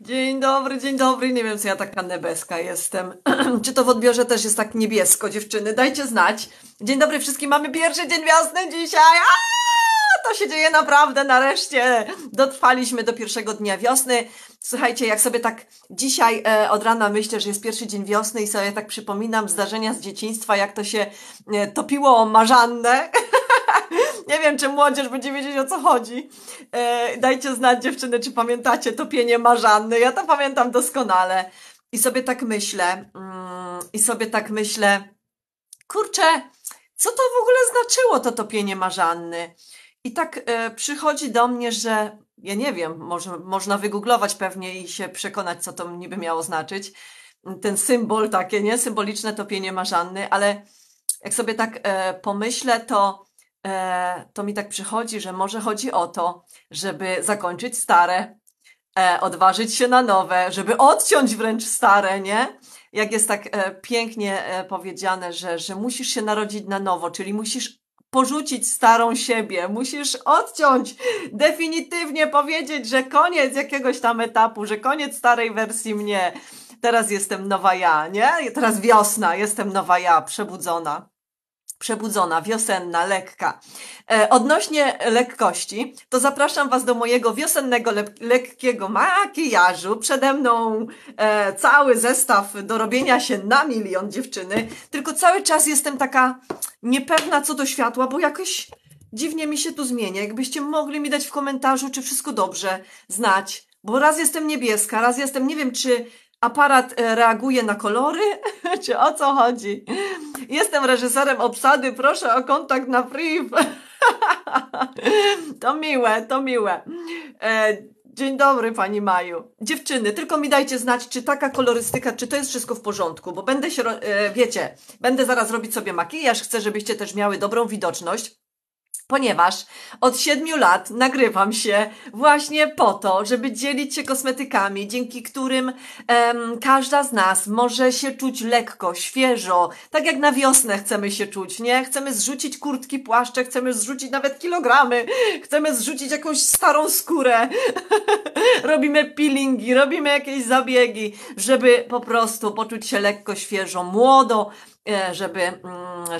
Dzień dobry, dzień dobry. Nie wiem, co ja taka nebeska jestem. Czy to w odbiorze też jest tak niebiesko, dziewczyny? Dajcie znać. Dzień dobry wszystkim. Mamy pierwszy dzień wiosny dzisiaj. Aaaa, to się dzieje naprawdę nareszcie. Dotrwaliśmy do pierwszego dnia wiosny. Słuchajcie, jak sobie tak dzisiaj e, od rana myślę, że jest pierwszy dzień wiosny i sobie tak przypominam zdarzenia z dzieciństwa, jak to się e, topiło o marzannę Nie wiem, czy młodzież będzie wiedzieć o co chodzi. E, dajcie znać dziewczyny, czy pamiętacie topienie marzanny. Ja to pamiętam doskonale. I sobie tak myślę, mm, i sobie tak myślę, kurczę, co to w ogóle znaczyło to topienie marzanny? I tak e, przychodzi do mnie, że ja nie wiem, może, można wygooglować pewnie i się przekonać, co to niby miało znaczyć. Ten symbol takie, nie? Symboliczne topienie marzanny, ale jak sobie tak e, pomyślę, to E, to mi tak przychodzi, że może chodzi o to, żeby zakończyć stare, e, odważyć się na nowe, żeby odciąć wręcz stare, nie? Jak jest tak e, pięknie powiedziane, że, że musisz się narodzić na nowo, czyli musisz porzucić starą siebie, musisz odciąć, definitywnie powiedzieć, że koniec jakiegoś tam etapu, że koniec starej wersji mnie, teraz jestem nowa ja, nie? Teraz wiosna, jestem nowa ja, przebudzona przebudzona, wiosenna, lekka. E, odnośnie lekkości, to zapraszam Was do mojego wiosennego, le lekkiego makijażu. Przede mną e, cały zestaw do robienia się na milion dziewczyny, tylko cały czas jestem taka niepewna co do światła, bo jakoś dziwnie mi się tu zmienia. Jakbyście mogli mi dać w komentarzu, czy wszystko dobrze znać, bo raz jestem niebieska, raz jestem, nie wiem, czy aparat e, reaguje na kolory? Czy o co chodzi? Jestem reżyserem obsady, proszę o kontakt na priv. to miłe, to miłe. E, dzień dobry, pani Maju. Dziewczyny, tylko mi dajcie znać, czy taka kolorystyka, czy to jest wszystko w porządku, bo będę się, e, wiecie, będę zaraz robić sobie makijaż, chcę, żebyście też miały dobrą widoczność ponieważ od siedmiu lat nagrywam się właśnie po to, żeby dzielić się kosmetykami, dzięki którym em, każda z nas może się czuć lekko, świeżo, tak jak na wiosnę chcemy się czuć, nie? Chcemy zrzucić kurtki, płaszcze, chcemy zrzucić nawet kilogramy, chcemy zrzucić jakąś starą skórę, robimy peelingi, robimy jakieś zabiegi, żeby po prostu poczuć się lekko, świeżo, młodo, E, żeby, mm,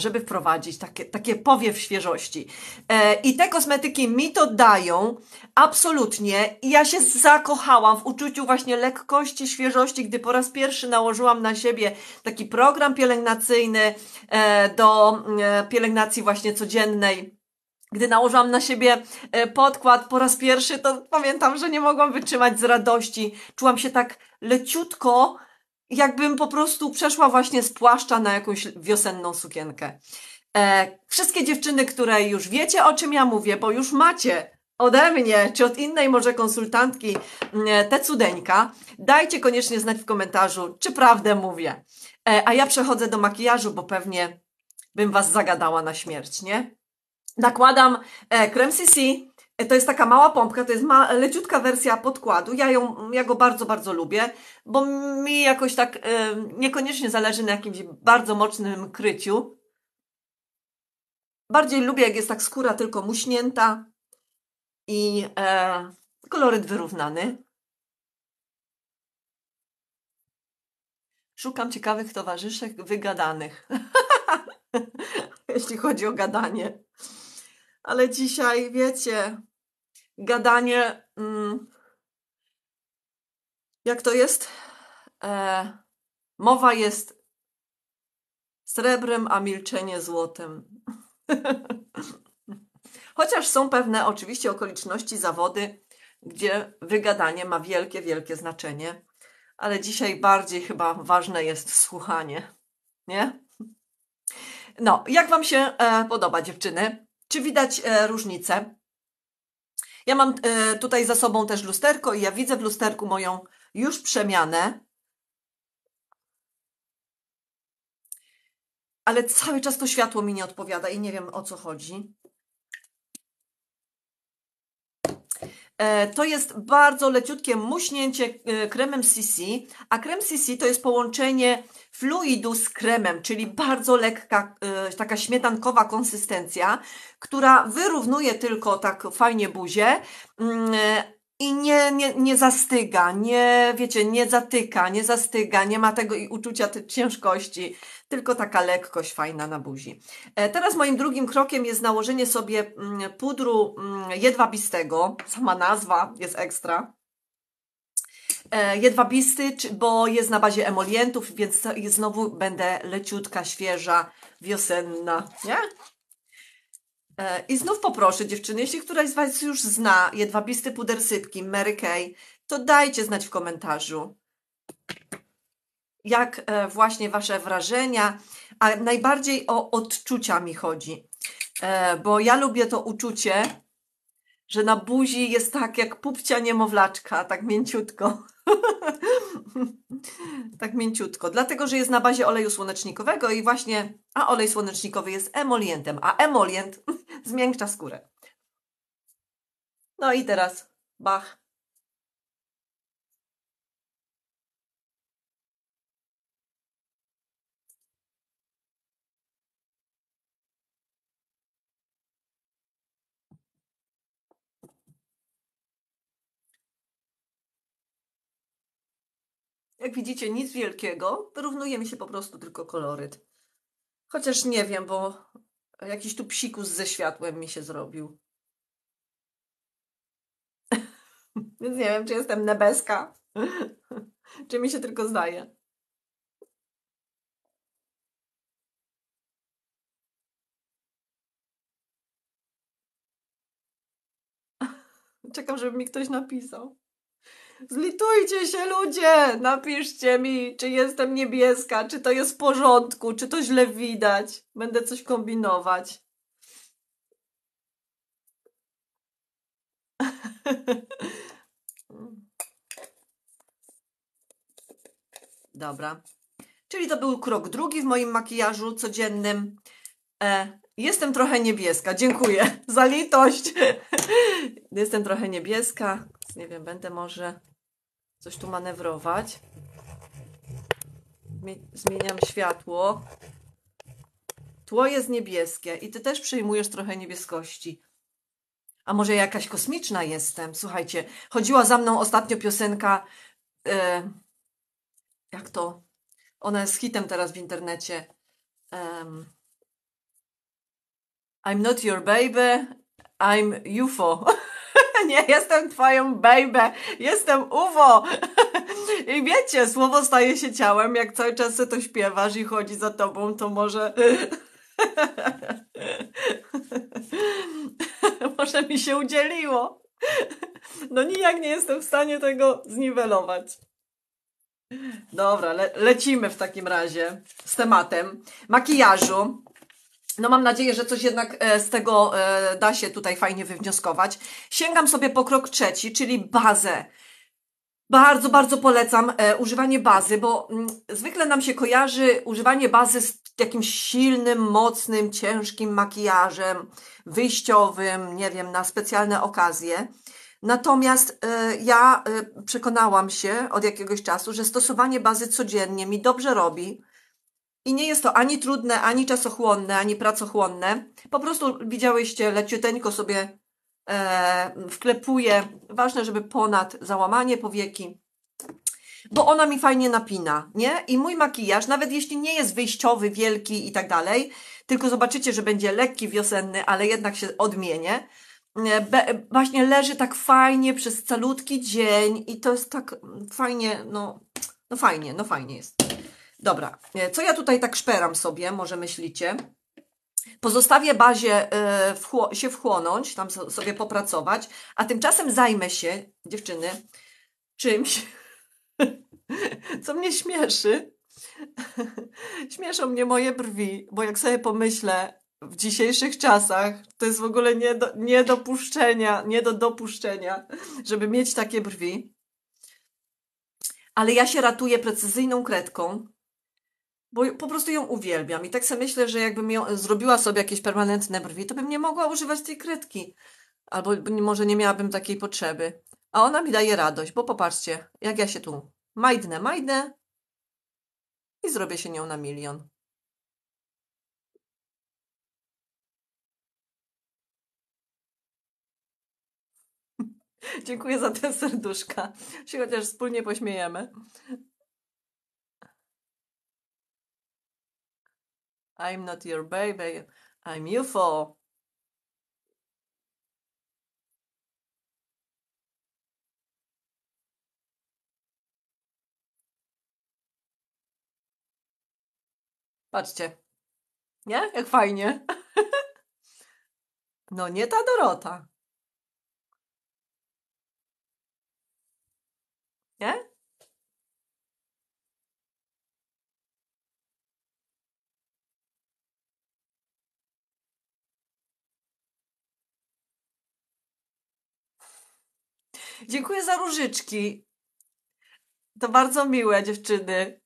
żeby wprowadzić takie, takie powiew świeżości. E, I te kosmetyki mi to dają absolutnie. I ja się zakochałam w uczuciu właśnie lekkości, świeżości, gdy po raz pierwszy nałożyłam na siebie taki program pielęgnacyjny e, do mm, pielęgnacji właśnie codziennej. Gdy nałożyłam na siebie podkład po raz pierwszy, to pamiętam, że nie mogłam wytrzymać z radości. Czułam się tak leciutko, jakbym po prostu przeszła właśnie z płaszcza na jakąś wiosenną sukienkę. E, wszystkie dziewczyny, które już wiecie, o czym ja mówię, bo już macie ode mnie, czy od innej może konsultantki, mm, e, te cudeńka, dajcie koniecznie znać w komentarzu, czy prawdę mówię. E, a ja przechodzę do makijażu, bo pewnie bym was zagadała na śmierć, nie? Nakładam e, krem CC, E, to jest taka mała pompka, to jest ma, leciutka wersja podkładu. Ja ją, ja go bardzo, bardzo lubię, bo mi jakoś tak y, niekoniecznie zależy na jakimś bardzo mocnym kryciu. Bardziej lubię, jak jest tak skóra tylko muśnięta i e, koloryt wyrównany. Szukam ciekawych towarzyszek wygadanych. Jeśli chodzi o gadanie ale dzisiaj, wiecie, gadanie. Mm, jak to jest? E, mowa jest srebrem, a milczenie złotem. Chociaż są pewne oczywiście okoliczności, zawody, gdzie wygadanie ma wielkie, wielkie znaczenie, ale dzisiaj bardziej chyba ważne jest słuchanie, nie? No, jak Wam się e, podoba, dziewczyny? Czy widać e, różnicę? Ja mam e, tutaj za sobą też lusterko i ja widzę w lusterku moją już przemianę. Ale cały czas to światło mi nie odpowiada i nie wiem o co chodzi. E, to jest bardzo leciutkie muśnięcie e, kremem CC, a krem CC to jest połączenie fluidu z kremem, czyli bardzo lekka, e, taka śmietankowa konsystencja, która wyrównuje tylko tak fajnie buzię, mm, i nie, nie, nie zastyga, nie, wiecie, nie zatyka, nie zastyga, nie ma tego i uczucia tej ciężkości, tylko taka lekkość fajna na buzi. E, teraz moim drugim krokiem jest nałożenie sobie mm, pudru mm, jedwabistego, sama nazwa jest ekstra, e, jedwabisty, bo jest na bazie emolientów, więc znowu będę leciutka, świeża, wiosenna, nie? E, I znów poproszę dziewczyny, jeśli któraś z Was już zna jedwabisty puder sypki Mary Kay, to dajcie znać w komentarzu, jak e, właśnie Wasze wrażenia, a najbardziej o odczucia mi chodzi, e, bo ja lubię to uczucie, że na buzi jest tak jak pupcia niemowlaczka, tak mięciutko. tak mięciutko. Dlatego, że jest na bazie oleju słonecznikowego i właśnie, a olej słonecznikowy jest emolientem, a emolient zmiękcza skórę. No i teraz, bach, Jak widzicie, nic wielkiego. Wyrównuje mi się po prostu tylko koloryt. Chociaż nie wiem, bo jakiś tu psikus ze światłem mi się zrobił. Więc nie wiem, czy jestem nebeska, czy mi się tylko zdaje. Czekam, żeby mi ktoś napisał. Zlitujcie się ludzie! Napiszcie mi, czy jestem niebieska, czy to jest w porządku, czy to źle widać. Będę coś kombinować. Dobra. Czyli to był krok drugi w moim makijażu codziennym. E, jestem trochę niebieska. Dziękuję za litość. Jestem trochę niebieska nie wiem, będę może coś tu manewrować. Zmieniam światło. Tło jest niebieskie i ty też przyjmujesz trochę niebieskości. A może jakaś kosmiczna jestem? Słuchajcie, chodziła za mną ostatnio piosenka. E, jak to? Ona jest hitem teraz w internecie. Um, I'm not your baby, I'm UFO. nie jestem twoją baby, jestem Uwo. I wiecie, słowo staje się ciałem, jak cały czas to śpiewasz i chodzi za tobą, to może... może mi się udzieliło. No nijak nie jestem w stanie tego zniwelować. Dobra, le lecimy w takim razie z tematem makijażu. No mam nadzieję, że coś jednak e, z tego e, da się tutaj fajnie wywnioskować. Sięgam sobie po krok trzeci, czyli bazę. Bardzo, bardzo polecam e, używanie bazy, bo mm, zwykle nam się kojarzy używanie bazy z jakimś silnym, mocnym, ciężkim makijażem wyjściowym, nie wiem, na specjalne okazje. Natomiast ja przekonałam się od jakiegoś czasu, że stosowanie bazy codziennie mi dobrze robi i nie jest to ani trudne, ani czasochłonne, ani pracochłonne. Po prostu widziałyście, leciuteńko sobie e, wklepuję. Ważne, żeby ponad załamanie powieki, bo ona mi fajnie napina, nie? I mój makijaż, nawet jeśli nie jest wyjściowy, wielki i tak dalej, tylko zobaczycie, że będzie lekki, wiosenny, ale jednak się odmienię. E, be, właśnie leży tak fajnie przez calutki dzień i to jest tak fajnie, no, no fajnie, no fajnie jest. Dobra, e, co ja tutaj tak szperam sobie, może myślicie? Pozostawię bazie e, wchło się wchłonąć, tam sobie popracować, a tymczasem zajmę się, dziewczyny, czymś, co mnie śmieszy. Śmieszą mnie moje brwi, bo jak sobie pomyślę, w dzisiejszych czasach to jest w ogóle nie do, nie dopuszczenia, nie do dopuszczenia, żeby mieć takie brwi. Ale ja się ratuję precyzyjną kredką, bo po prostu ją uwielbiam. I tak sobie myślę, że jakbym ją, e, zrobiła sobie jakieś permanentne brwi, to bym nie mogła używać tej kredki. Albo może nie miałabym takiej potrzeby. A ona mi daje radość, bo popatrzcie, jak ja się tu majdnę, majdnę i zrobię się nią na milion. Dziękuję za te serduszka. Się chociaż wspólnie pośmiejemy. I'm not your baby, I'm UFO. Patrzcie. Nie? Jak fajnie. No nie ta Dorota. Nie? Dziękuję za różyczki. To bardzo miłe, dziewczyny.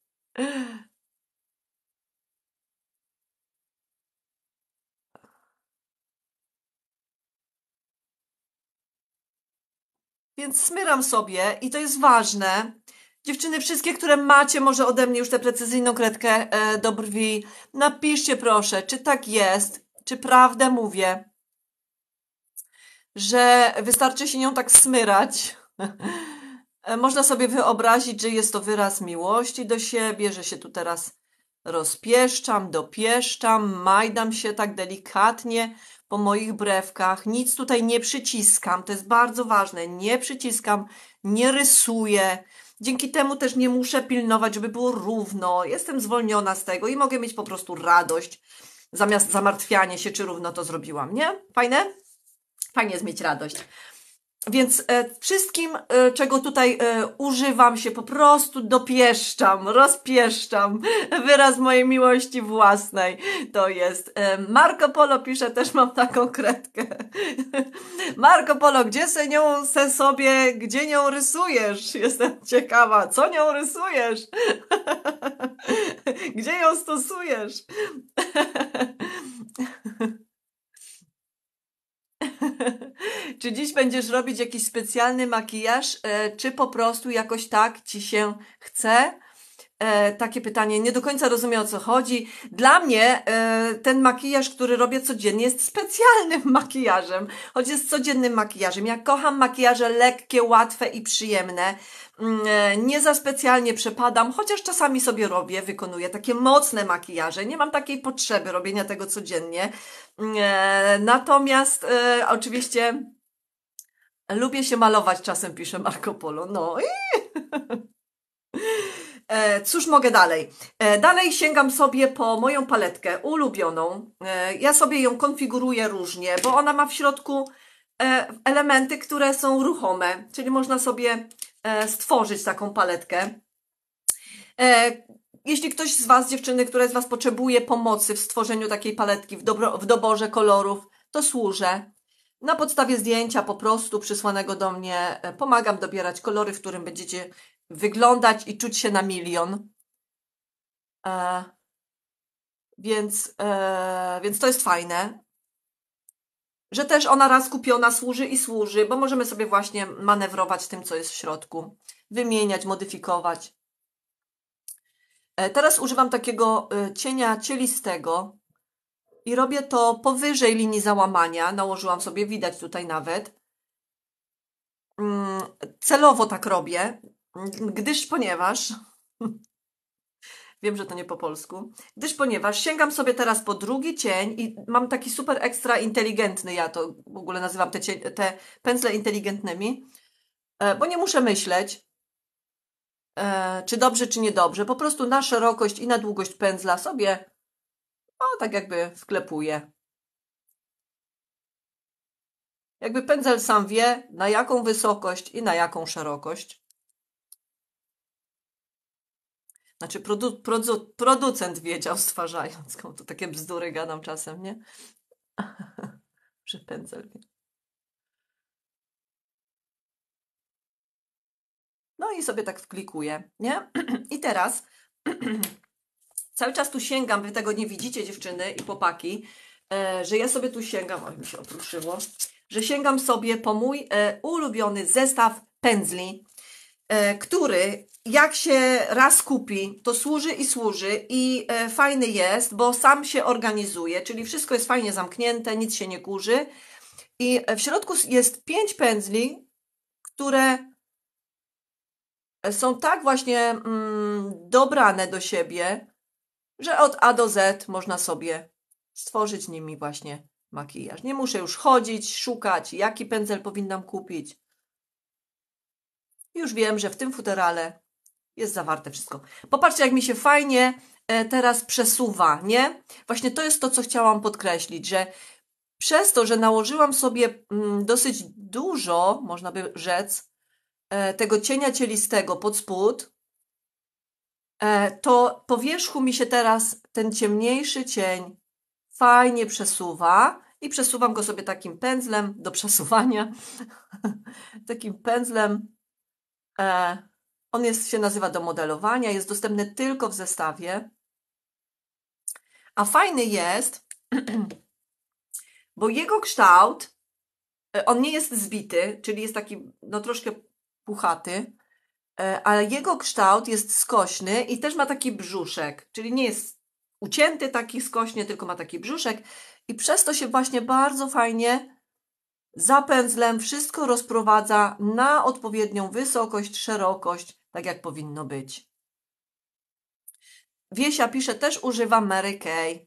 Więc smyram sobie i to jest ważne. Dziewczyny, wszystkie, które macie może ode mnie już tę precyzyjną kredkę e, do brwi, napiszcie proszę, czy tak jest, czy prawdę mówię że wystarczy się nią tak smyrać. Można sobie wyobrazić, że jest to wyraz miłości do siebie, że się tu teraz rozpieszczam, dopieszczam, majdam się tak delikatnie po moich brewkach. Nic tutaj nie przyciskam, to jest bardzo ważne. Nie przyciskam, nie rysuję. Dzięki temu też nie muszę pilnować, żeby było równo. Jestem zwolniona z tego i mogę mieć po prostu radość zamiast zamartwianie się, czy równo to zrobiłam, nie? Fajne? Fajnie jest mieć radość. Więc e, wszystkim, e, czego tutaj e, używam, się po prostu dopieszczam, rozpieszczam. Wyraz mojej miłości własnej to jest. E, Marco Polo pisze, też mam taką kredkę. Marco Polo, gdzie se nią se sobie, gdzie nią rysujesz? Jestem ciekawa, co nią rysujesz? gdzie ją stosujesz? czy dziś będziesz robić jakiś specjalny makijaż, e, czy po prostu jakoś tak ci się chce? E, takie pytanie, nie do końca rozumiem o co chodzi. Dla mnie e, ten makijaż, który robię codziennie, jest specjalnym makijażem, choć jest codziennym makijażem. Ja kocham makijaże lekkie, łatwe i przyjemne. Mm, e, nie za specjalnie przepadam, chociaż czasami sobie robię, wykonuję takie mocne makijaże. Nie mam takiej potrzeby robienia tego codziennie. Mm, e, natomiast e, oczywiście lubię się malować czasem, pisze Marco Polo. No i. E, cóż mogę dalej? E, dalej sięgam sobie po moją paletkę ulubioną. E, ja sobie ją konfiguruję różnie, bo ona ma w środku elementy, które są ruchome, czyli można sobie stworzyć taką paletkę. Jeśli ktoś z Was, dziewczyny, która z Was potrzebuje pomocy w stworzeniu takiej paletki, w, dobro, w doborze kolorów, to służę. Na podstawie zdjęcia po prostu przysłanego do mnie pomagam dobierać kolory, w którym będziecie wyglądać i czuć się na milion. E, więc, e, więc to jest fajne. Że też ona raz kupiona służy i służy, bo możemy sobie właśnie manewrować tym, co jest w środku, wymieniać, modyfikować. E, teraz używam takiego e, cienia cielistego i robię to powyżej linii załamania. Nałożyłam sobie, widać tutaj nawet. Mm, celowo tak robię, Gdyż ponieważ. Wiem, że to nie po polsku. Gdyż ponieważ sięgam sobie teraz po drugi cień i mam taki super ekstra inteligentny, ja to w ogóle nazywam te, te pędzle inteligentnymi, e, bo nie muszę myśleć, e, czy dobrze, czy niedobrze. Po prostu na szerokość i na długość pędzla sobie o, tak jakby wklepuję. Jakby pędzel sam wie, na jaką wysokość i na jaką szerokość. Znaczy produ, produ, producent wiedział stwarzając. To takie bzdury gadam czasem, nie? Że pędzel wie. No i sobie tak wklikuję, nie? I teraz cały czas tu sięgam, wy tego nie widzicie dziewczyny i popaki, e, że ja sobie tu sięgam, o mi się opruszyło, że sięgam sobie po mój e, ulubiony zestaw pędzli E, który jak się raz kupi, to służy i służy i e, fajny jest, bo sam się organizuje, czyli wszystko jest fajnie zamknięte, nic się nie kurzy. I e, w środku jest pięć pędzli, które są tak właśnie mm, dobrane do siebie, że od A do Z można sobie stworzyć nimi właśnie makijaż. Nie muszę już chodzić, szukać, jaki pędzel powinnam kupić. Już wiem, że w tym futerale jest zawarte wszystko. Popatrzcie, jak mi się fajnie e, teraz przesuwa, nie? Właśnie to jest to, co chciałam podkreślić, że przez to, że nałożyłam sobie mm, dosyć dużo, można by rzec, e, tego cienia cielistego pod spód, e, to po wierzchu mi się teraz ten ciemniejszy cień fajnie przesuwa i przesuwam go sobie takim pędzlem do przesuwania, takim pędzlem E, on jest, się nazywa do modelowania, jest dostępny tylko w zestawie. A fajny jest, bo jego kształt, e, on nie jest zbity, czyli jest taki no troszkę puchaty, e, ale jego kształt jest skośny i też ma taki brzuszek, czyli nie jest ucięty taki skośnie, tylko ma taki brzuszek i przez to się właśnie bardzo fajnie zapędzlem wszystko rozprowadza na odpowiednią wysokość, szerokość, tak jak powinno być. Wiesia pisze, też używa Mary Kay.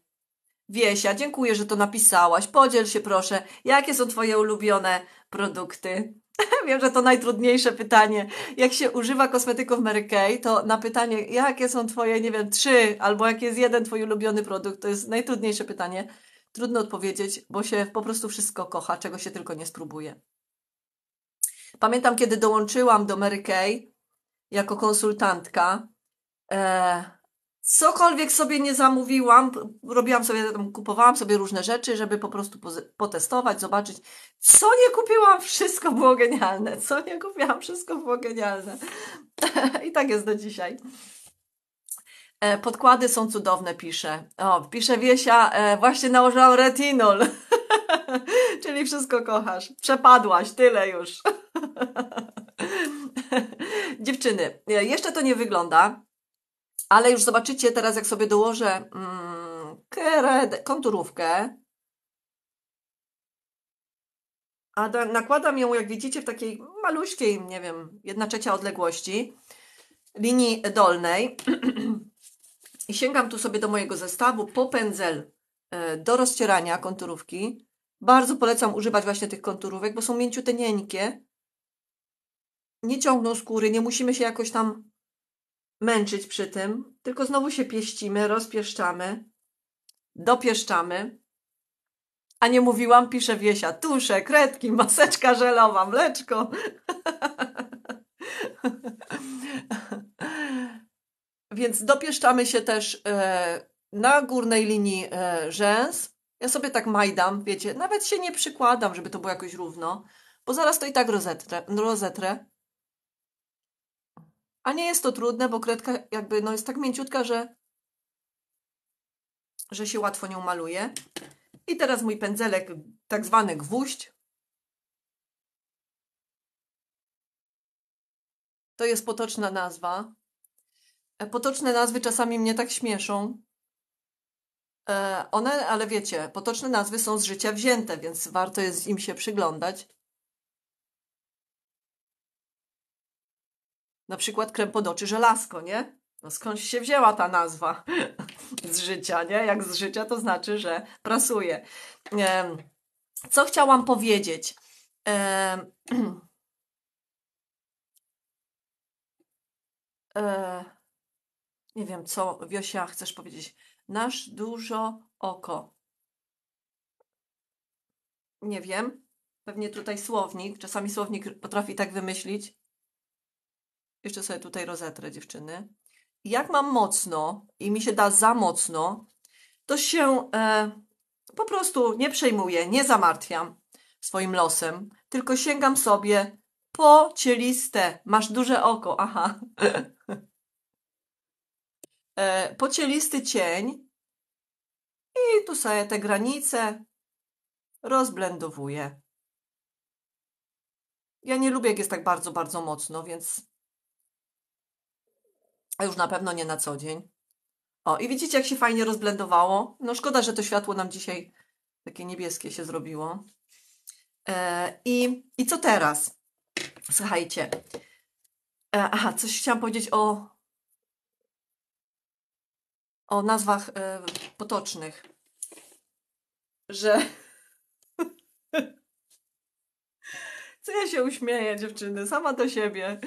Wiesia, dziękuję, że to napisałaś. Podziel się proszę, jakie są Twoje ulubione produkty? Wiem, że to najtrudniejsze pytanie. Jak się używa kosmetyków Mary Kay, to na pytanie, jakie są Twoje, nie wiem, trzy, albo jaki jest jeden Twój ulubiony produkt, to jest najtrudniejsze pytanie. Trudno odpowiedzieć, bo się po prostu wszystko kocha, czego się tylko nie spróbuje. Pamiętam, kiedy dołączyłam do Mary Kay jako konsultantka, e, cokolwiek sobie nie zamówiłam, robiłam sobie, kupowałam sobie różne rzeczy, żeby po prostu potestować, zobaczyć, co nie kupiłam, wszystko było genialne, co nie kupiłam, wszystko było genialne. I tak jest do dzisiaj. E, podkłady są cudowne, pisze. O, pisze Wiesia, e, właśnie nałożyłam retinol. Czyli wszystko kochasz. Przepadłaś, tyle już. Dziewczyny, e, jeszcze to nie wygląda, ale już zobaczycie teraz, jak sobie dołożę mm, konturówkę. A nakładam ją, jak widzicie, w takiej maluśkiej, nie wiem, jedna trzecia odległości linii dolnej. I sięgam tu sobie do mojego zestawu po pędzel e, do rozcierania konturówki. Bardzo polecam używać właśnie tych konturówek, bo są mięciutenieńkie. Nie ciągną skóry, nie musimy się jakoś tam męczyć przy tym, tylko znowu się pieścimy, rozpieszczamy, dopieszczamy. A nie mówiłam, piszę Wiesia, tusze, kredki, maseczka żelowa, mleczko. Więc dopieszczamy się też e, na górnej linii e, rzęs. Ja sobie tak majdam, wiecie, nawet się nie przykładam, żeby to było jakoś równo, bo zaraz to i tak rozetrę. rozetrę. A nie jest to trudne, bo kredka jakby no jest tak mięciutka, że, że się łatwo nią maluje. I teraz mój pędzelek, tak zwany gwóźdź. To jest potoczna nazwa, E, potoczne nazwy czasami mnie tak śmieszą. E, one, ale wiecie, potoczne nazwy są z życia wzięte, więc warto jest im się przyglądać. Na przykład oczy, żelazko, nie? No skąd się wzięła ta nazwa? z życia, nie? Jak z życia, to znaczy, że prasuje. co chciałam powiedzieć? E, nie wiem, co Wiosia chcesz powiedzieć. Nasz dużo oko. Nie wiem. Pewnie tutaj słownik. Czasami słownik potrafi tak wymyślić. Jeszcze sobie tutaj rozetrę, dziewczyny. Jak mam mocno i mi się da za mocno, to się e, po prostu nie przejmuję, nie zamartwiam swoim losem, tylko sięgam sobie po cieliste. Masz duże oko, aha. E, pocielisty cień i tu sobie te granice rozblendowuję. Ja nie lubię, jak jest tak bardzo, bardzo mocno, więc a już na pewno nie na co dzień. O, i widzicie, jak się fajnie rozblendowało? No szkoda, że to światło nam dzisiaj takie niebieskie się zrobiło. E, i, I co teraz? Słuchajcie. E, aha, coś chciałam powiedzieć o o nazwach e, potocznych, że... Co ja się uśmieję, dziewczyny, sama do siebie.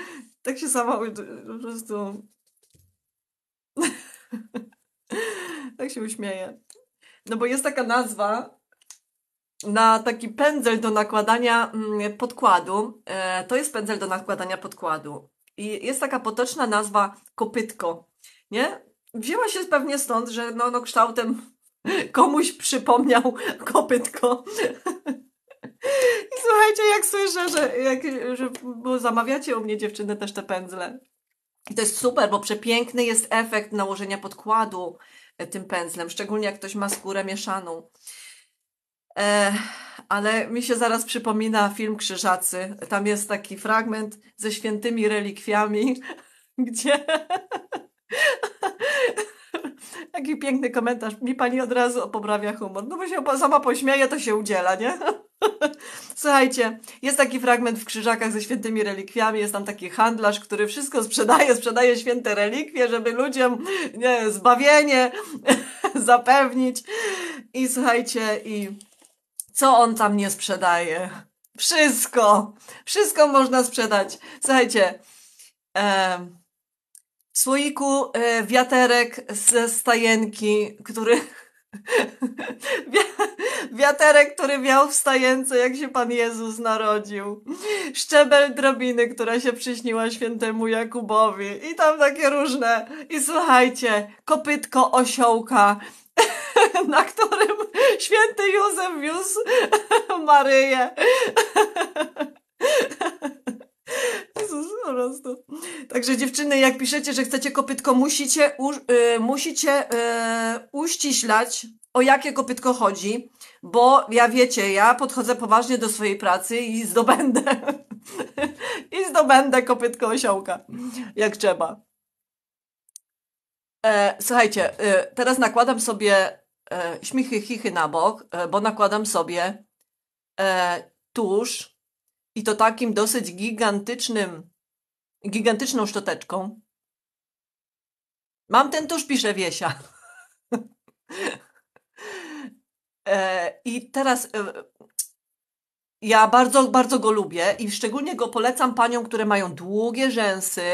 Tak się sama po prostu... tak się uśmieję. No bo jest taka nazwa na taki pędzel do nakładania mm, podkładu. E, to jest pędzel do nakładania podkładu. I jest taka potoczna nazwa kopytko. Nie? wzięła się pewnie stąd, że no, no kształtem komuś przypomniał kopytko. I słuchajcie, jak słyszę, że, jak, że bo zamawiacie u mnie dziewczyny też te pędzle. I to jest super, bo przepiękny jest efekt nałożenia podkładu e, tym pędzlem, szczególnie jak ktoś ma skórę mieszaną. E, ale mi się zaraz przypomina film Krzyżacy. Tam jest taki fragment ze świętymi relikwiami, gdzie piękny komentarz. Mi pani od razu poprawia humor. No bo się sama pośmieje, to się udziela, nie? Słuchajcie, jest taki fragment w Krzyżakach ze świętymi relikwiami, jest tam taki handlarz, który wszystko sprzedaje, sprzedaje święte relikwie, żeby ludziom nie, zbawienie zapewnić. I słuchajcie, i co on tam nie sprzedaje? Wszystko! Wszystko można sprzedać. Słuchajcie, słoiku e, wiaterek ze stajenki, który. wiaterek, który miał w stajence, jak się Pan Jezus narodził. Szczebel drabiny, która się przyśniła świętemu Jakubowi. I tam takie różne. I słuchajcie, kopytko osiołka, na którym święty Józef wiózł Maryję. Jezus, po prostu. Także dziewczyny, jak piszecie, że chcecie kopytko, musicie, u, y, musicie y, uściślać, o jakie kopytko chodzi, bo ja wiecie, ja podchodzę poważnie do swojej pracy i zdobędę i zdobędę kopytko osiołka, jak trzeba. E, słuchajcie, y, teraz nakładam sobie e, śmichy chichy na bok, e, bo nakładam sobie e, tusz i to takim dosyć gigantycznym, gigantyczną szczoteczką. Mam ten tuż, pisze Wiesia. E, I teraz e, ja bardzo, bardzo go lubię i szczególnie go polecam paniom, które mają długie rzęsy,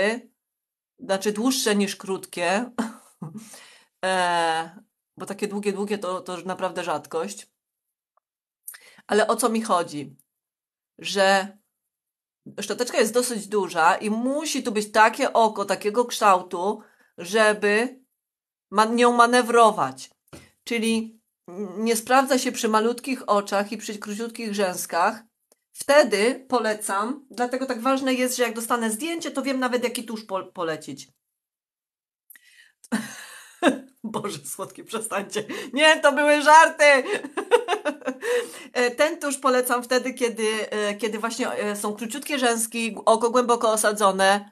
znaczy dłuższe niż krótkie, e, bo takie długie, długie to, to naprawdę rzadkość. Ale o co mi chodzi? że szczoteczka jest dosyć duża i musi tu być takie oko, takiego kształtu, żeby man- nią manewrować. Czyli nie sprawdza się przy malutkich oczach i przy króciutkich rzęskach. Wtedy polecam, dlatego tak ważne jest, że jak dostanę zdjęcie, to wiem nawet jaki tusz po- polecić. Boże, słodki, przestańcie. Nie, to były żarty! E, ten tusz polecam wtedy, kiedy, e, kiedy właśnie e, są króciutkie rzęski, oko głęboko osadzone,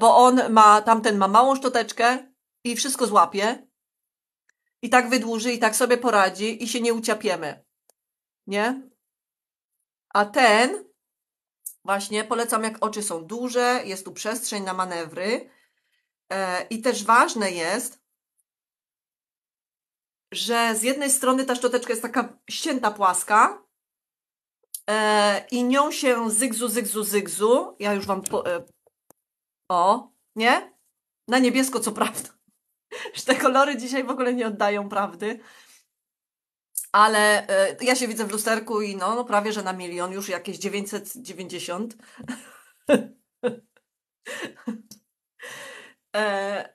bo on ma, tamten ma małą szczoteczkę i wszystko złapie. I tak wydłuży, i tak sobie poradzi, i się nie uciapiemy. Nie? A ten, właśnie polecam, jak oczy są duże, jest tu przestrzeń na manewry. I też ważne jest, że z jednej strony ta szczoteczka jest taka ścięta płaska e, i nią się zygzu, zygzu, zygzu. Ja już wam. Po, e, o, nie? Na niebiesko, co prawda. Że te kolory dzisiaj w ogóle nie oddają prawdy. Ale e, ja się widzę w lusterku i no, no prawie, że na milion, już jakieś 990. e,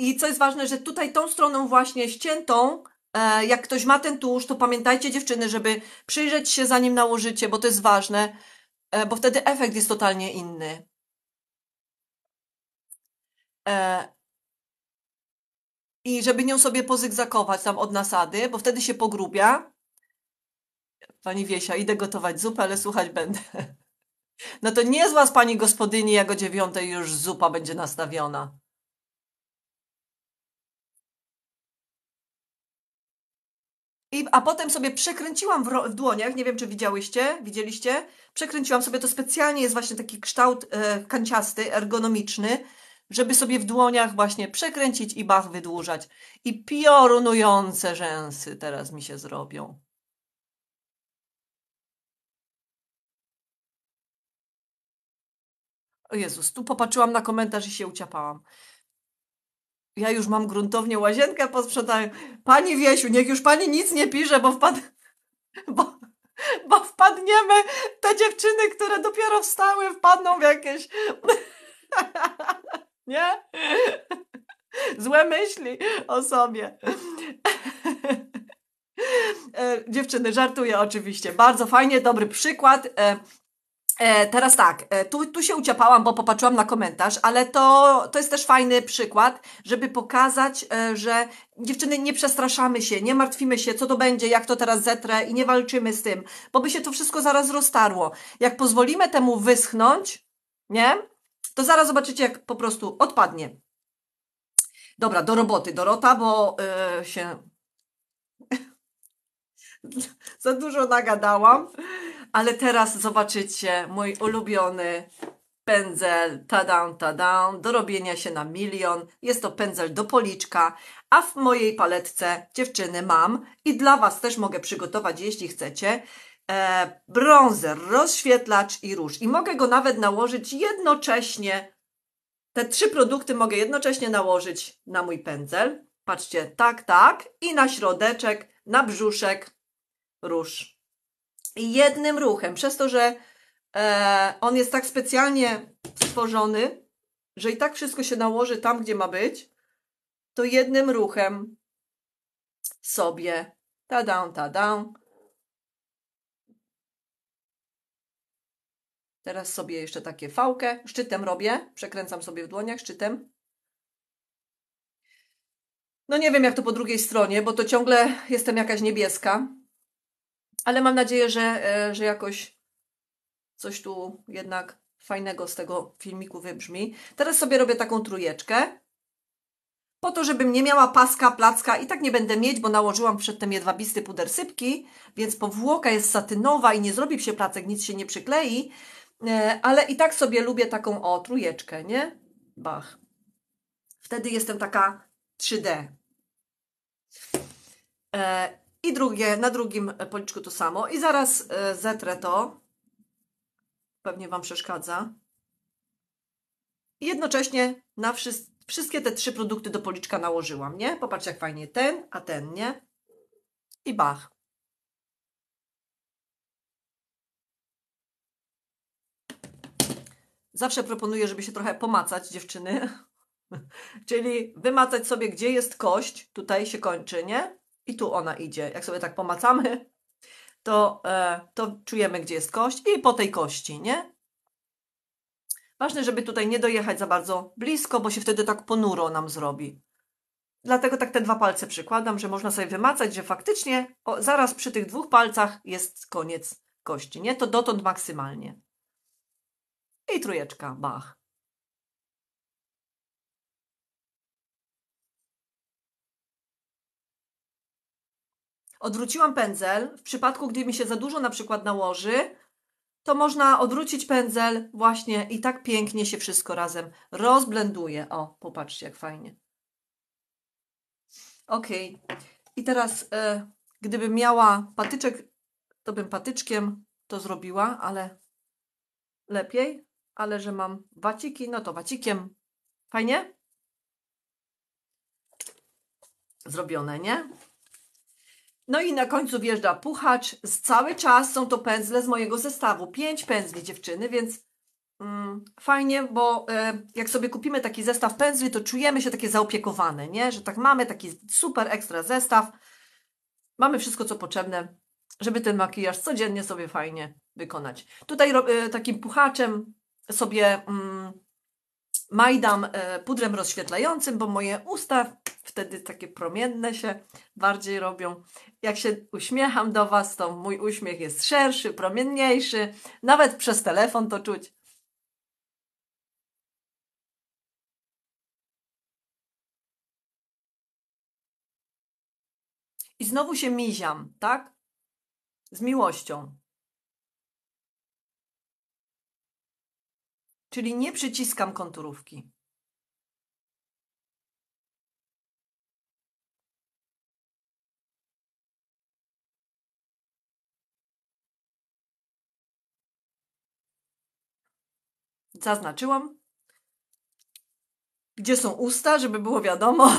i co jest ważne, że tutaj tą stroną właśnie ściętą, e, jak ktoś ma ten tłuszcz, to pamiętajcie dziewczyny, żeby przyjrzeć się zanim nałożycie, bo to jest ważne, e, bo wtedy efekt jest totalnie inny. E, I żeby nią sobie pozygzakować tam od nasady, bo wtedy się pogrubia. Pani Wiesia, idę gotować zupę, ale słuchać będę. No to niezła z pani gospodyni, jak o dziewiątej już zupa będzie nastawiona. I, a potem sobie przekręciłam w, ro, w, dłoniach, nie wiem czy widziałyście, widzieliście, przekręciłam sobie, to specjalnie jest właśnie taki kształt e, kanciasty, ergonomiczny, żeby sobie w dłoniach właśnie przekręcić i bach wydłużać. I piorunujące rzęsy teraz mi się zrobią. O Jezus, tu popatrzyłam na komentarz i się uciapałam ja już mam gruntownie łazienkę posprzątaną. Pani Wiesiu, niech już pani nic nie pisze, bo wpad- Bo, bo wpadniemy, te dziewczyny, które dopiero wstały, wpadną w jakieś... nie? Złe myśli o sobie. E, dziewczyny, żartuję oczywiście. Bardzo fajnie, dobry przykład. E, E, teraz tak, e, tu, tu się uciapałam, bo popatrzyłam na komentarz, ale to, to jest też fajny przykład, żeby pokazać, e, że dziewczyny nie przestraszamy się, nie martwimy się, co to będzie, jak to teraz zetrę i nie walczymy z tym, bo by się to wszystko zaraz roztarło. Jak pozwolimy temu wyschnąć, nie? To zaraz zobaczycie, jak po prostu odpadnie. Dobra, do roboty, Dorota, bo yy, się za dużo nagadałam, ale teraz zobaczycie mój ulubiony pędzel, tadam, tadam, do robienia się na milion. Jest to pędzel do policzka, a w mojej paletce dziewczyny mam i dla Was też mogę przygotować, jeśli chcecie, e, rozświetlacz i róż. I mogę go nawet nałożyć jednocześnie, te trzy produkty mogę jednocześnie nałożyć na mój pędzel. Patrzcie, tak, tak i na środeczek, na brzuszek, róż. I jednym ruchem, przez to, że e, on jest tak specjalnie stworzony, że i tak wszystko się nałoży tam, gdzie ma być, to jednym ruchem sobie ta-down, ta-down. Teraz sobie jeszcze takie fałkę, szczytem robię, przekręcam sobie w dłoniach szczytem. No nie wiem, jak to po drugiej stronie, bo to ciągle jestem jakaś niebieska ale mam nadzieję, że, e, że jakoś coś tu jednak fajnego z tego filmiku wybrzmi. Teraz sobie robię taką trójeczkę, po to, żebym nie miała paska, placka i tak nie będę mieć, bo nałożyłam przedtem jedwabisty puder sypki, więc powłoka jest satynowa i nie zrobi się placek, nic się nie przyklei, e, ale i tak sobie lubię taką o trójeczkę, nie? Bach. Wtedy jestem taka 3D. I drugie, na drugim e, policzku to samo. I zaraz e, zetrę to. Pewnie Wam przeszkadza. I jednocześnie na wszystkie te trzy produkty do policzka nałożyłam, nie? Popatrzcie, jak fajnie ten, a ten, nie? I bach. Zawsze proponuję, żeby się trochę pomacać, dziewczyny. Czyli wymacać sobie, gdzie jest kość, tutaj się kończy, nie? i tu ona idzie. Jak sobie tak pomacamy, to, e, to czujemy, gdzie jest kość i po tej kości, nie? Ważne, żeby tutaj nie dojechać za bardzo blisko, bo się wtedy tak ponuro nam zrobi. Dlatego tak te dwa palce przykładam, że można sobie wymacać, że faktycznie o, zaraz przy tych dwóch palcach jest koniec kości, nie? To dotąd maksymalnie. I trójeczka, bach. odwróciłam pędzel, w przypadku gdy mi się za dużo na przykład nałoży, to można odwrócić pędzel właśnie i tak pięknie się wszystko razem rozblenduje. O, popatrzcie jak fajnie. Ok, i teraz e, gdybym miała patyczek, to bym patyczkiem to zrobiła, ale lepiej, ale że mam waciki, no to wacikiem. Fajnie? Zrobione, nie? No i na końcu wjeżdża puchacz. Z cały czas są to pędzle z mojego zestawu. Pięć pędzli dziewczyny, więc mm, fajnie, bo y, jak sobie kupimy taki zestaw pędzli, to czujemy się takie zaopiekowane, nie? Że tak mamy taki super ekstra zestaw. Mamy wszystko, co potrzebne, żeby ten makijaż codziennie sobie fajnie wykonać. Tutaj y, takim puchaczem sobie mm, majdam e, pudrem rozświetlającym, bo moje usta wtedy takie promienne się bardziej robią. Jak się uśmiecham do Was, to mój uśmiech jest szerszy, promienniejszy. Nawet przez telefon to czuć. I znowu się miziam, tak? Z miłością. czyli nie przyciskam konturówki. Zaznaczyłam, gdzie są usta, żeby było wiadomo.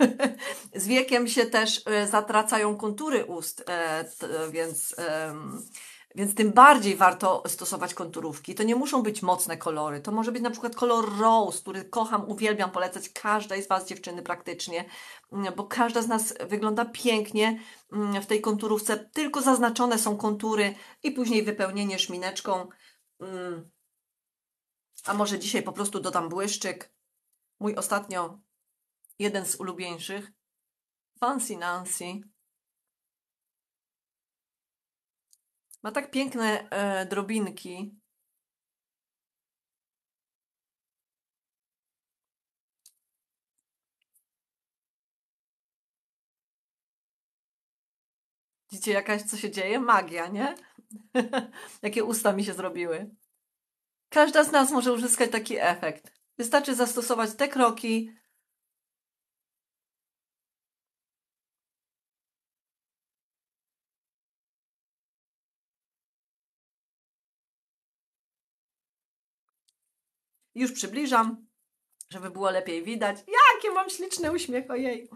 Z wiekiem się też e, zatracają kontury ust, e, e, więc więc tym bardziej warto stosować konturówki. To nie muszą być mocne kolory. To może być na przykład kolor rose, który kocham, uwielbiam polecać. Każda z Was, dziewczyny, praktycznie, mm, bo każda z nas wygląda pięknie mm, w tej konturówce. Tylko zaznaczone są kontury i później wypełnienie szmineczką. Mm. A może dzisiaj po prostu dodam błyszczyk. Mój ostatnio jeden z ulubieńszych, Fancy Nancy Ma tak piękne e, drobinki. Widzicie jakaś, co się dzieje? Magia, nie? Jakie usta mi się zrobiły. Każda z nas może uzyskać taki efekt. Wystarczy zastosować te kroki, Już przybliżam, żeby było lepiej widać. Jakie mam śliczny uśmiech, ojej.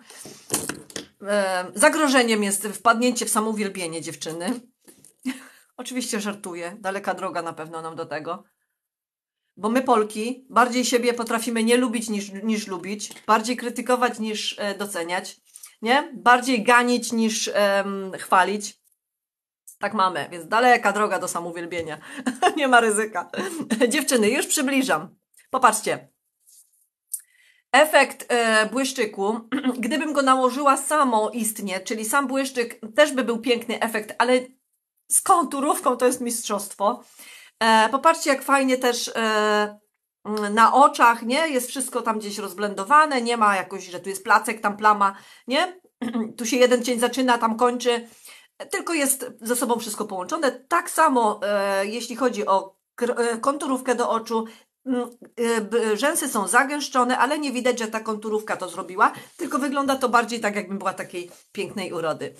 zagrożeniem jest wpadnięcie w samowielbienie dziewczyny. Oczywiście żartuję, daleka droga na pewno nam do tego. Bo my, Polki, bardziej siebie potrafimy nie lubić niż, niż lubić, bardziej krytykować niż e, doceniać, nie? Bardziej ganić niż e, chwalić. Tak mamy, więc daleka droga do samowielbienia. nie ma ryzyka. Dziewczyny, już przybliżam. Popatrzcie. Efekt e, błyszczyku, gdybym go nałożyła samoistnie, czyli sam błyszczyk też by był piękny efekt, ale z konturówką to jest mistrzostwo. E, popatrzcie, jak fajnie też e, mm, na oczach, nie? Jest wszystko tam gdzieś rozblendowane, nie ma jakoś, że tu jest placek, tam plama, nie? tu się jeden cień zaczyna, tam kończy, tylko jest ze sobą wszystko połączone. Tak samo, e, jeśli chodzi o e, konturówkę do oczu, Mm, y, rzęsy są zagęszczone, ale nie widać, że ta konturówka to zrobiła, tylko wygląda to bardziej tak, jakby była takiej pięknej urody.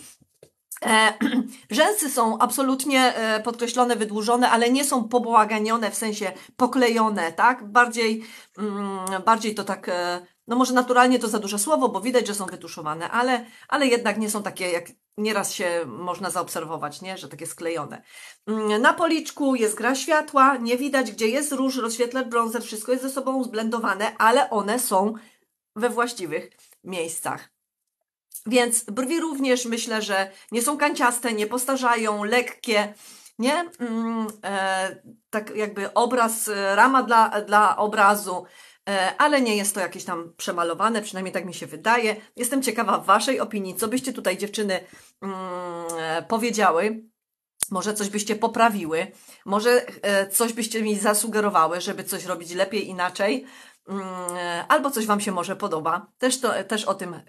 E, rzęsy są absolutnie e, podkreślone, wydłużone, ale nie są pobłaganione, w sensie poklejone, tak? Bardziej, mm, bardziej to tak, e, no może naturalnie to za duże słowo, bo widać, że są wytuszowane, ale, ale jednak nie są takie jak nieraz się można zaobserwować, nie? że takie sklejone. Mm, na policzku jest gra światła, nie widać gdzie jest róż, rozświetlacz, bronzer, wszystko jest ze sobą zblendowane, ale one są we właściwych miejscach. Więc brwi również myślę, że nie są kanciaste, nie postarzają, lekkie, nie? Mm, e, tak jakby obraz, e, rama dla, dla obrazu, E, ale nie jest to jakieś tam przemalowane, przynajmniej tak mi się wydaje. Jestem ciekawa Waszej opinii, co byście tutaj dziewczyny mm, e, powiedziały. Może coś byście poprawiły, może e, coś byście mi zasugerowały, żeby coś robić lepiej, inaczej, mm, e, albo coś Wam się może podoba. Też, to, e, też o tym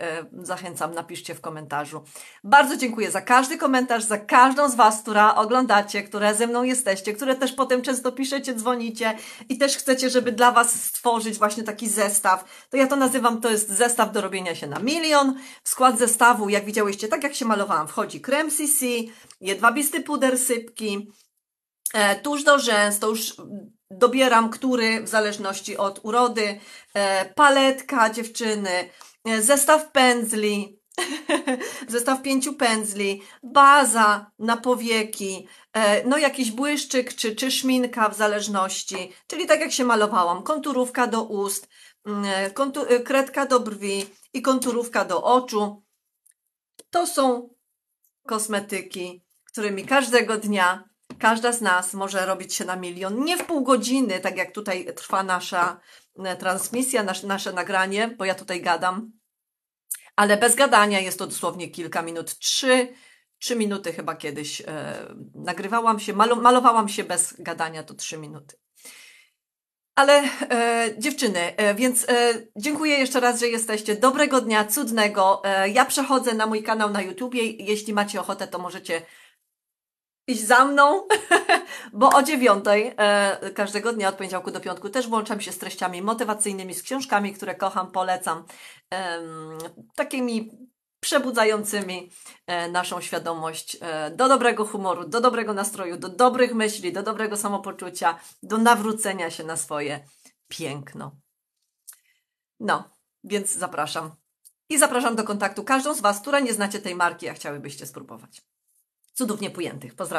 zachęcam, napiszcie w komentarzu. Bardzo dziękuję za każdy komentarz, za każdą z Was, która oglądacie, które ze mną jesteście, które też potem często piszecie, dzwonicie i też chcecie, żeby dla Was stworzyć właśnie taki zestaw. To ja to nazywam, to jest zestaw do robienia się na milion. W skład zestawu, jak widziałyście, tak jak się malowałam, wchodzi krem CC, jedwabisty puder sypki, e, tuż do rzęs, to już dobieram który w zależności od urody, e, paletka dziewczyny, e, zestaw pędzli, zestaw pięciu pędzli, baza na powieki, no jakiś błyszczyk czy, czy szminka w zależności, czyli tak jak się malowałam, konturówka do ust, mm, kredka do brwi i konturówka do oczu. To są kosmetyki którymi każdego dnia każda z nas może robić się na milion. Nie w pół godziny, tak jak tutaj trwa nasza e, transmisja, nasze, nasze nagranie, bo ja tutaj gadam, ale bez gadania jest to dosłownie kilka minut. Trzy, trzy minuty chyba kiedyś e, nagrywałam się, malu, malowałam się bez gadania to trzy minuty. Ale e, dziewczyny, e, więc e, dziękuję jeszcze raz, że jesteście. Dobrego dnia, cudnego. E, ja przechodzę na mój kanał na YouTubie. Jeśli macie ochotę, to możecie iść za mną, bo o dziewiątej e, każdego dnia od poniedziałku do piątku też włączam się z treściami motywacyjnymi, z książkami, które kocham, polecam, takimi przebudzającymi e, naszą świadomość e, do dobrego humoru, do dobrego nastroju, do dobrych myśli, do dobrego samopoczucia, do nawrócenia się na swoje piękno. No, więc zapraszam. I zapraszam do kontaktu każdą z Was, która nie znacie tej marki, a chciałybyście spróbować. Cudownie pojętych. Pozdrawiam.